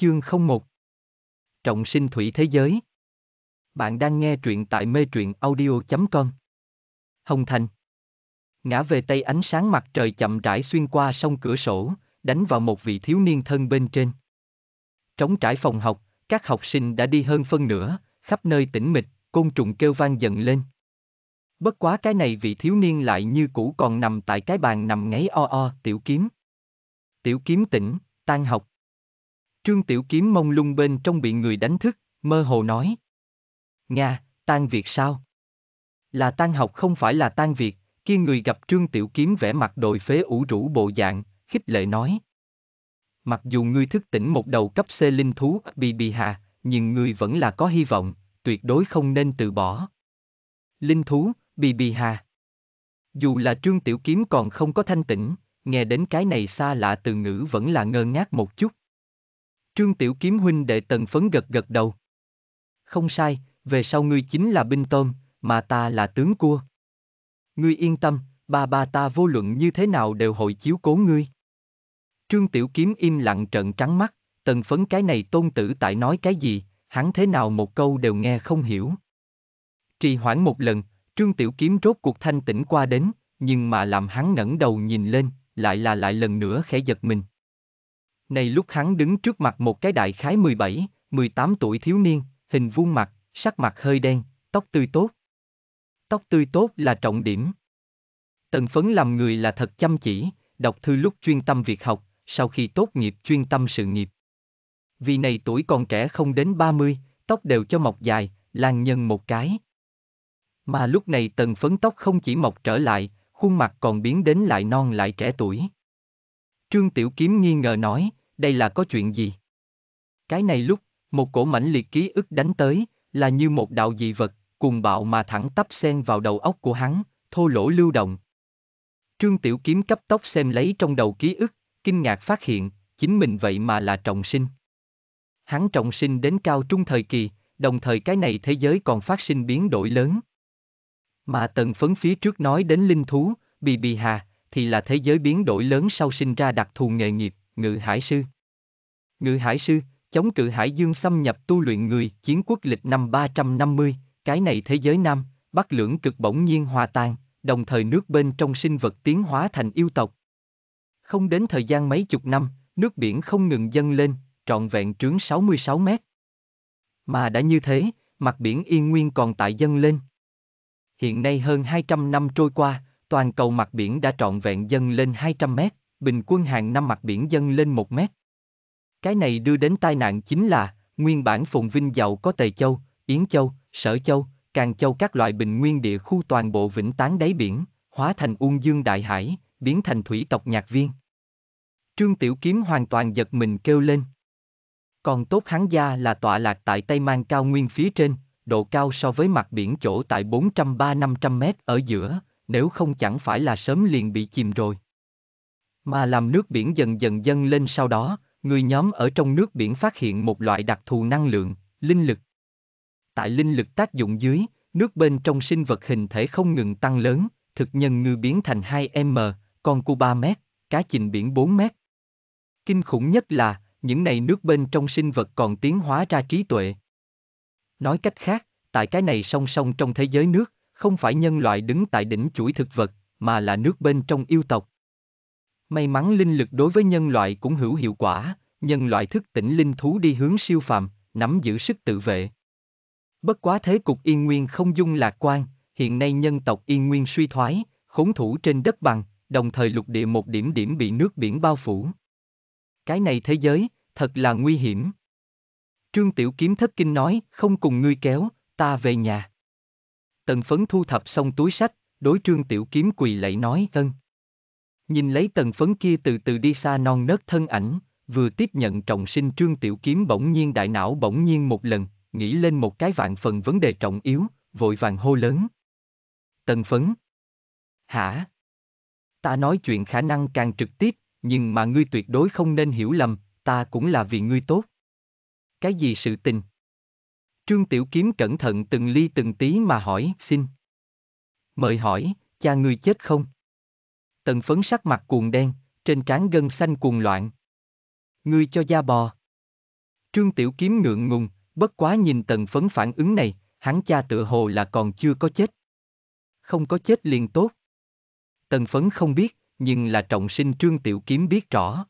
Chương 01 Trọng sinh thủy thế giới Bạn đang nghe truyện tại mê truyện audio.com Hồng Thành Ngã về tây ánh sáng mặt trời chậm rãi xuyên qua sông cửa sổ, đánh vào một vị thiếu niên thân bên trên. Trống trải phòng học, các học sinh đã đi hơn phân nửa, khắp nơi tĩnh mịch, côn trùng kêu vang dần lên. Bất quá cái này vị thiếu niên lại như cũ còn nằm tại cái bàn nằm ngáy o o tiểu kiếm. Tiểu kiếm tỉnh, tan học. Trương Tiểu Kiếm mông lung bên trong bị người đánh thức, mơ hồ nói. Nga, tan việc sao? Là tan học không phải là tan việc, kia người gặp Trương Tiểu Kiếm vẻ mặt đội phế ủ rũ bộ dạng, khích lệ nói. Mặc dù ngươi thức tỉnh một đầu cấp C linh thú bị bị hạ, nhưng ngươi vẫn là có hy vọng, tuyệt đối không nên từ bỏ. Linh thú, bị bị Hà. Dù là Trương Tiểu Kiếm còn không có thanh tỉnh, nghe đến cái này xa lạ từ ngữ vẫn là ngơ ngác một chút. Trương Tiểu Kiếm huynh đệ tần phấn gật gật đầu. Không sai, về sau ngươi chính là binh tôm, mà ta là tướng cua. Ngươi yên tâm, ba ba ta vô luận như thế nào đều hội chiếu cố ngươi. Trương Tiểu Kiếm im lặng trận trắng mắt, tần phấn cái này tôn tử tại nói cái gì, hắn thế nào một câu đều nghe không hiểu. Trì hoãn một lần, Trương Tiểu Kiếm rốt cuộc thanh tĩnh qua đến, nhưng mà làm hắn ngẩng đầu nhìn lên, lại là lại lần nữa khẽ giật mình. Này lúc hắn đứng trước mặt một cái đại khái 17, 18 tuổi thiếu niên, hình vuông mặt, sắc mặt hơi đen, tóc tươi tốt. Tóc tươi tốt là trọng điểm. Tần phấn làm người là thật chăm chỉ, đọc thư lúc chuyên tâm việc học, sau khi tốt nghiệp chuyên tâm sự nghiệp. Vì này tuổi còn trẻ không đến 30, tóc đều cho mọc dài, lan nhân một cái. Mà lúc này tần phấn tóc không chỉ mọc trở lại, khuôn mặt còn biến đến lại non lại trẻ tuổi. Trương Tiểu Kiếm nghi ngờ nói, đây là có chuyện gì? Cái này lúc, một cổ mảnh liệt ký ức đánh tới, là như một đạo dị vật, cùng bạo mà thẳng tắp xen vào đầu óc của hắn, thô lỗ lưu động. Trương Tiểu Kiếm cấp tốc xem lấy trong đầu ký ức, kinh ngạc phát hiện, chính mình vậy mà là trọng sinh. Hắn trọng sinh đến cao trung thời kỳ, đồng thời cái này thế giới còn phát sinh biến đổi lớn. Mà tần phấn phía trước nói đến linh thú, bì bì hà, thì là thế giới biến đổi lớn sau sinh ra đặc thù nghề nghiệp, ngự hải sư. Ngự hải sư, chống cự hải dương xâm nhập tu luyện người, chiến quốc lịch năm 350, cái này thế giới nam, bắc lưỡng cực bỗng nhiên hòa tan, đồng thời nước bên trong sinh vật tiến hóa thành yêu tộc. Không đến thời gian mấy chục năm, nước biển không ngừng dâng lên, trọn vẹn trướng 66 mét. Mà đã như thế, mặt biển yên nguyên còn tại dâng lên. Hiện nay hơn 200 năm trôi qua, toàn cầu mặt biển đã trọn vẹn dâng lên 200 mét, bình quân hàng năm mặt biển dâng lên 1 mét. Cái này đưa đến tai nạn chính là, nguyên bản phồn vinh giàu có Tề Châu, Yến Châu, Sở Châu, Càng Châu các loại bình nguyên địa khu toàn bộ vĩnh tán đáy biển, hóa thành uông dương đại hải, biến thành thủy tộc nhạc viên. Trương Tiểu Kiếm hoàn toàn giật mình kêu lên. Còn tốt hắn gia là tọa lạc tại Tây Mang cao nguyên phía trên, độ cao so với mặt biển chỗ tại 403-500 mét ở giữa, nếu không chẳng phải là sớm liền bị chìm rồi. Mà làm nước biển dần dần dâng lên sau đó, người nhóm ở trong nước biển phát hiện một loại đặc thù năng lượng, linh lực. Tại linh lực tác dụng dưới, nước bên trong sinh vật hình thể không ngừng tăng lớn, thực nhân ngư biến thành 2m, con cu 3 mét, cá chình biển 4 mét. Kinh khủng nhất là, những này nước bên trong sinh vật còn tiến hóa ra trí tuệ. Nói cách khác, tại cái này song song trong thế giới nước, không phải nhân loại đứng tại đỉnh chuỗi thực vật, mà là nước bên trong yêu tộc. May mắn linh lực đối với nhân loại cũng hữu hiệu quả, nhân loại thức tỉnh linh thú đi hướng siêu phàm, nắm giữ sức tự vệ. Bất quá thế cục yên nguyên không dung lạc quan, hiện nay nhân tộc yên nguyên suy thoái, khốn thủ trên đất bằng, đồng thời lục địa một điểm điểm bị nước biển bao phủ. Cái này thế giới, thật là nguy hiểm. Trương Tiểu Kiếm thất kinh nói, không cùng ngươi kéo, ta về nhà. Tần phấn thu thập xong túi sách, đối trương tiểu kiếm quỳ lạy nói ân. Vâng. Nhìn lấy tần phấn kia từ từ đi xa non nớt thân ảnh, vừa tiếp nhận trọng sinh trương tiểu kiếm bỗng nhiên đại não bỗng nhiên một lần, nghĩ lên một cái vạn phần vấn đề trọng yếu, vội vàng hô lớn. Tần phấn. Hả? Ta nói chuyện khả năng càng trực tiếp, nhưng mà ngươi tuyệt đối không nên hiểu lầm, ta cũng là vì ngươi tốt. Cái gì sự tình? Trương Tiểu Kiếm cẩn thận từng ly từng tí mà hỏi, xin. Mời hỏi, cha ngươi chết không? Tần phấn sắc mặt cuồng đen, trên trán gân xanh cuồng loạn. Ngươi cho da bò. Trương Tiểu Kiếm ngượng ngùng, bất quá nhìn tần phấn phản ứng này, hắn cha tựa hồ là còn chưa có chết. Không có chết liền tốt. Tần phấn không biết, nhưng là trọng sinh Trương Tiểu Kiếm biết rõ.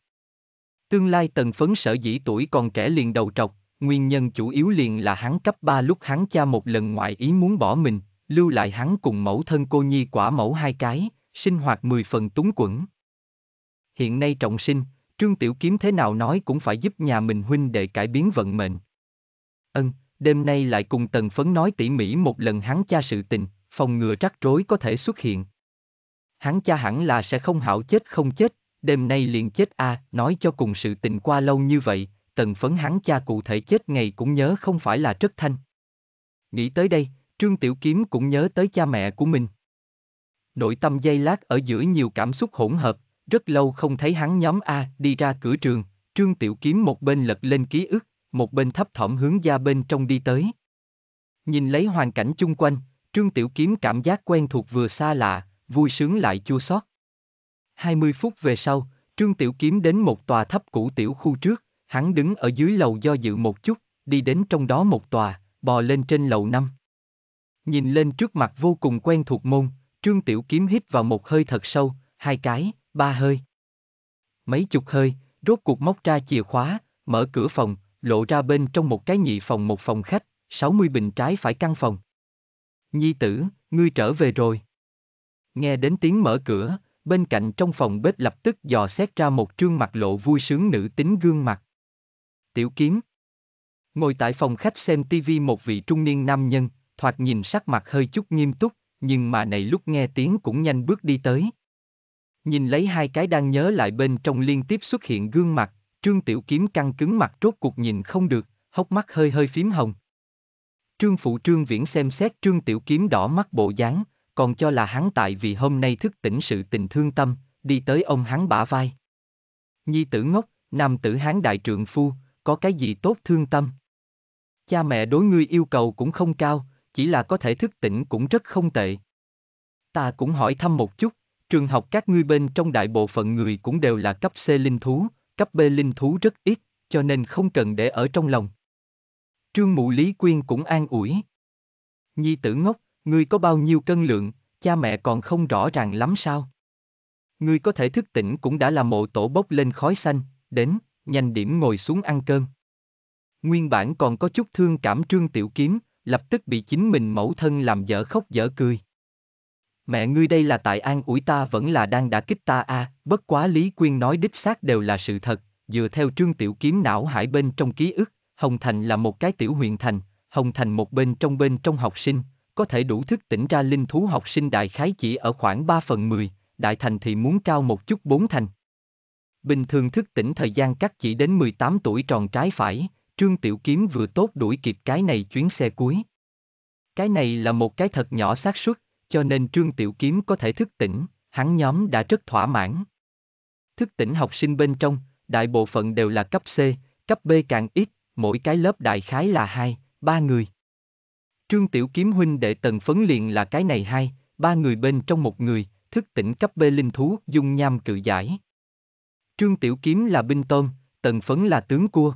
Tương lai tần phấn sở dĩ tuổi còn trẻ liền đầu trọc, Nguyên nhân chủ yếu liền là hắn cấp 3 lúc hắn cha một lần ngoại ý muốn bỏ mình, lưu lại hắn cùng mẫu thân cô nhi quả mẫu hai cái, sinh hoạt mười phần túng quẩn. Hiện nay trọng sinh, Trương Tiểu Kiếm thế nào nói cũng phải giúp nhà mình huynh để cải biến vận mệnh. Ân, đêm nay lại cùng Tần Phấn nói tỉ mỉ một lần hắn cha sự tình, phòng ngừa rắc rối có thể xuất hiện. Hắn cha hẳn là sẽ không hảo chết không chết, đêm nay liền chết a, à, nói cho cùng sự tình qua lâu như vậy, tần phấn hắn cha cụ thể chết ngày cũng nhớ không phải là rất Thanh. Nghĩ tới đây, Trương Tiểu Kiếm cũng nhớ tới cha mẹ của mình. Nội tâm dây lát ở giữa nhiều cảm xúc hỗn hợp, rất lâu không thấy hắn nhóm A đi ra cửa trường, Trương Tiểu Kiếm một bên lật lên ký ức, một bên thấp thỏm hướng ra bên trong đi tới. Nhìn lấy hoàn cảnh chung quanh, Trương Tiểu Kiếm cảm giác quen thuộc vừa xa lạ, vui sướng lại chua xót. 20 phút về sau, Trương Tiểu Kiếm đến một tòa thấp cũ tiểu khu trước, Hắn đứng ở dưới lầu do dự một chút, đi đến trong đó một tòa, bò lên trên lầu năm. Nhìn lên trước mặt vô cùng quen thuộc môn, Trương Tiểu Kiếm hít vào một hơi thật sâu, hai cái, ba hơi. Mấy chục hơi, rốt cuộc móc ra chìa khóa, mở cửa phòng, lộ ra bên trong một cái nhị phòng một phòng khách, 60 bình trái phải căn phòng. Nhi tử, ngươi trở về rồi. Nghe đến tiếng mở cửa, bên cạnh trong phòng bếp lập tức dò xét ra một trương mặt lộ vui sướng nữ tính gương mặt, Tiểu kiếm. Ngồi tại phòng khách xem tivi một vị trung niên nam nhân, thoạt nhìn sắc mặt hơi chút nghiêm túc, nhưng mà này lúc nghe tiếng cũng nhanh bước đi tới. Nhìn lấy hai cái đang nhớ lại bên trong liên tiếp xuất hiện gương mặt, trương tiểu kiếm căng cứng mặt rốt cuộc nhìn không được, hốc mắt hơi hơi phím hồng. Trương phụ trương viễn xem xét trương tiểu kiếm đỏ mắt bộ dáng, còn cho là hắn tại vì hôm nay thức tỉnh sự tình thương tâm, đi tới ông hắn bả vai. Nhi tử ngốc, nam tử hán đại trượng phu, có cái gì tốt thương tâm. Cha mẹ đối ngươi yêu cầu cũng không cao, chỉ là có thể thức tỉnh cũng rất không tệ. Ta cũng hỏi thăm một chút, trường học các ngươi bên trong đại bộ phận người cũng đều là cấp C linh thú, cấp B linh thú rất ít, cho nên không cần để ở trong lòng. Trương Mụ Lý Quyên cũng an ủi. Nhi tử ngốc, ngươi có bao nhiêu cân lượng, cha mẹ còn không rõ ràng lắm sao. Ngươi có thể thức tỉnh cũng đã là mộ tổ bốc lên khói xanh, đến, nhanh điểm ngồi xuống ăn cơm. Nguyên bản còn có chút thương cảm trương tiểu kiếm, lập tức bị chính mình mẫu thân làm dở khóc dở cười. Mẹ ngươi đây là tại an ủi ta vẫn là đang đã kích ta a à, bất quá Lý Quyên nói đích xác đều là sự thật, dựa theo trương tiểu kiếm não hải bên trong ký ức, Hồng Thành là một cái tiểu huyện thành, Hồng Thành một bên trong bên trong học sinh, có thể đủ thức tỉnh ra linh thú học sinh đại khái chỉ ở khoảng 3 phần 10, đại thành thì muốn cao một chút 4 thành. Bình thường thức tỉnh thời gian cắt chỉ đến 18 tuổi tròn trái phải, Trương Tiểu Kiếm vừa tốt đuổi kịp cái này chuyến xe cuối. Cái này là một cái thật nhỏ xác suất, cho nên Trương Tiểu Kiếm có thể thức tỉnh, hắn nhóm đã rất thỏa mãn. Thức tỉnh học sinh bên trong, đại bộ phận đều là cấp C, cấp B càng ít, mỗi cái lớp đại khái là 2, 3 người. Trương Tiểu Kiếm huynh đệ tần phấn liền là cái này hai, ba người bên trong một người, thức tỉnh cấp B linh thú dung nham cự giải. Trương Tiểu Kiếm là binh tôm, Tần Phấn là tướng cua.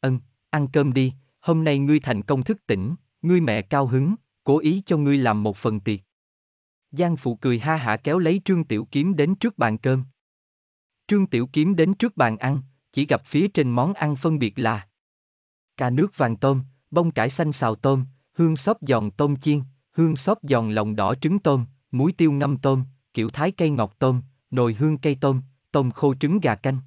Ân, ăn cơm đi, hôm nay ngươi thành công thức tỉnh, ngươi mẹ cao hứng, cố ý cho ngươi làm một phần tiệc. Giang Phụ cười ha hả kéo lấy Trương Tiểu Kiếm đến trước bàn cơm. Trương Tiểu Kiếm đến trước bàn ăn, chỉ gặp phía trên món ăn phân biệt là cà nước vàng tôm, bông cải xanh xào tôm, hương xóp giòn tôm chiên, hương xóp giòn lòng đỏ trứng tôm, muối tiêu ngâm tôm, kiểu thái cây ngọt tôm, nồi hương cây tôm, tôm khô trứng gà canh.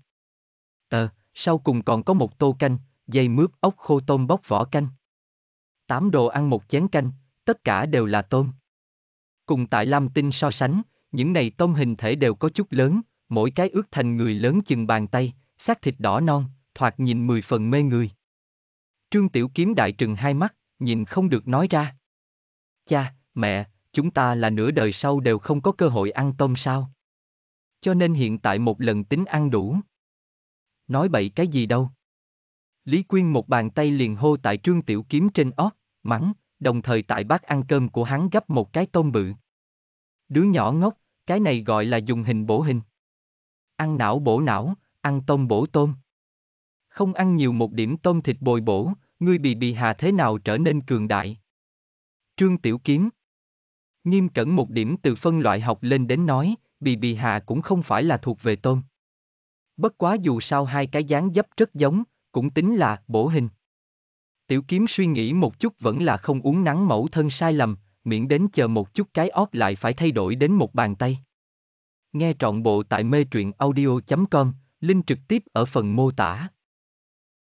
Ờ, sau cùng còn có một tô canh, dây mướp ốc khô tôm bóc vỏ canh. Tám đồ ăn một chén canh, tất cả đều là tôm. Cùng tại Lam Tinh so sánh, những này tôm hình thể đều có chút lớn, mỗi cái ước thành người lớn chừng bàn tay, xác thịt đỏ non, thoạt nhìn mười phần mê người. Trương Tiểu Kiếm đại trừng hai mắt, nhìn không được nói ra. Cha, mẹ, chúng ta là nửa đời sau đều không có cơ hội ăn tôm sao? cho nên hiện tại một lần tính ăn đủ. Nói bậy cái gì đâu. Lý Quyên một bàn tay liền hô tại Trương Tiểu Kiếm trên ót, mắng, đồng thời tại bát ăn cơm của hắn gấp một cái tôm bự. Đứa nhỏ ngốc, cái này gọi là dùng hình bổ hình. Ăn não bổ não, ăn tôm bổ tôm. Không ăn nhiều một điểm tôm thịt bồi bổ, ngươi bị bị hà thế nào trở nên cường đại. Trương Tiểu Kiếm Nghiêm cẩn một điểm từ phân loại học lên đến nói, Bì Bì hà cũng không phải là thuộc về tôm. Bất quá dù sao hai cái dáng dấp rất giống, cũng tính là bổ hình. Tiểu kiếm suy nghĩ một chút vẫn là không uống nắng mẫu thân sai lầm, miễn đến chờ một chút cái óp lại phải thay đổi đến một bàn tay. Nghe trọn bộ tại mê truyện audio.com, link trực tiếp ở phần mô tả.